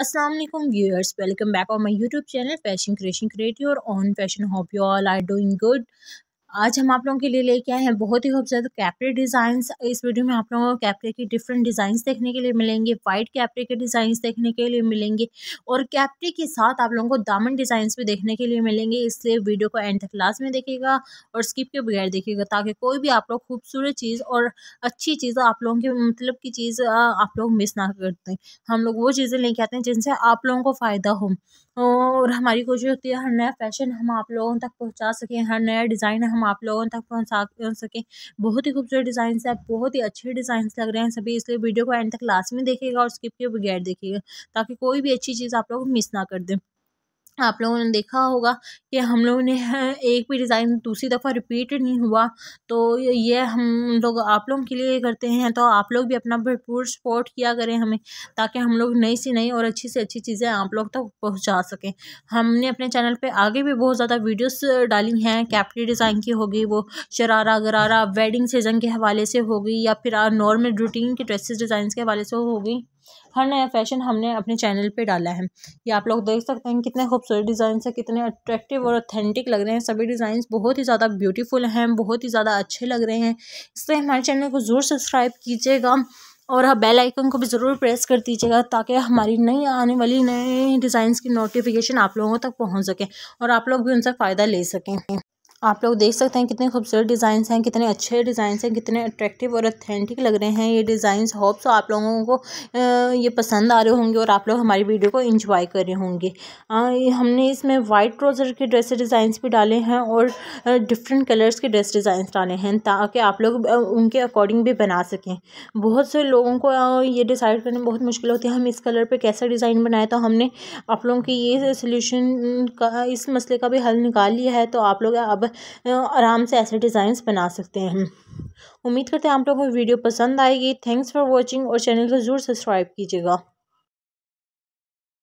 Assalamualaikum viewers, welcome back on my YouTube channel Fashion Creation Creative on Fashion. Hope you all are doing good. आज हम आप लोगों के लिए लेके आए हैं बहुत ही खूबसूरत कैपरे डिज़ाइंस इस वीडियो में आप लोगों को कैपरे की डिफरेंट डिज़ाइंस देखने के लिए मिलेंगे वाइट कैपरे के डिज़ाइंस देखने के लिए मिलेंगे और कैपरे के साथ आप लोगों को दामन डिज़ाइंस भी देखने के लिए मिलेंगे इसलिए वीडियो को एंड तक क्लास में देखेगा और स्किप के बगैर देखेगा ताकि कोई भी आप लोग खूबसूरत चीज़ और अच्छी चीज़ आप लोगों की मतलब की चीज़ आप लोग मिस ना करते हम लोग वो चीज़ें लेके आते हैं जिनसे आप लोगों को फ़ायदा हो और हमारी कोशिश होती है हर नया फैशन हम आप लोगों तक पहुँचा सकें हर नया डिज़ाइन हम आप लोगों तक पहुँचा सके बहुत ही खूबसूरत डिज़ाइन है बहुत ही अच्छे डिज़ाइन लग रहे हैं सभी इसलिए वीडियो को एंड तक लास्ट में देखेगा और स्किप के बगैर देखिएगा ताकि कोई भी अच्छी चीज़ आप लोग मिस ना कर दें आप लोगों ने देखा होगा कि हम लोगों ने एक भी डिज़ाइन दूसरी दफ़ा रिपीट नहीं हुआ तो ये हम लोग आप लोगों के लिए करते हैं तो आप लोग भी अपना भरपूर सपोर्ट किया करें हमें ताकि हम लोग नई सी नई और अच्छी से अच्छी चीज़ें आप लोग तक तो पहुंचा सकें हमने अपने चैनल पे आगे भी बहुत ज़्यादा वीडियोस डाली हैं कैप्टी डिज़ाइन की होगी वो शरारा गरारा वेडिंग सीजन के हवाले से होगी या फिर नॉर्मल रूटीन के ड्रेसेस डिज़ाइन के हवाले से होगी हर नया फैशन हमने अपने चैनल पे डाला है ये आप लोग देख सकते हैं कितने खूबसूरत डिज़ाइन है कितने अट्रैक्टिव और ऑथेंटिक लग रहे हैं सभी डिज़ाइन बहुत ही ज़्यादा ब्यूटीफुल हैं बहुत ही ज़्यादा अच्छे लग रहे हैं इसलिए हमारे चैनल को ज़रूर सब्सक्राइब कीजिएगा और हाँ बेल आइकन को भी ज़रूर प्रेस कर दीजिएगा ताकि हमारी नई आने वाली नए डिज़ाइंस की नोटिफिकेशन आप लोगों तक पहुंच सके और आप लोग भी उनसे फ़ायदा ले सकें आप लोग देख सकते हैं कितने खूबसूरत डिज़ाइंस हैं कितने अच्छे डिज़ाइंस हैं कितने अट्रैक्टिव और अथेंटिक लग रहे हैं ये डिज़ाइंस होप्स आप लोगों को ये पसंद आ रहे होंगे और आप लोग हमारी वीडियो को इंजॉय कर रहे होंगे हमने इसमें वाइट ट्रोज़र के ड्रेस डिज़ाइंस भी डाले हैं और डिफरेंट कलर्स के ड्रेस डिज़ाइंस डाले हैं ताकि आप लोग उनके अकॉर्डिंग भी बना सकें बहुत से लोगों को ये डिसाइड करना बहुत मुश्किल होती है हम इस कलर पर कैसा डिज़ाइन बनाए तो हमने आप लोगों की ये सोल्यूशन का इस मसले का भी हल निकाल लिया है तो आप लोग अब आराम से ऐसे डिज़ाइंस बना सकते हैं उम्मीद करते हैं आप लोगों को वीडियो पसंद आएगी थैंक्स फॉर वॉचिंग और चैनल को ज़रूर सब्सक्राइब कीजिएगा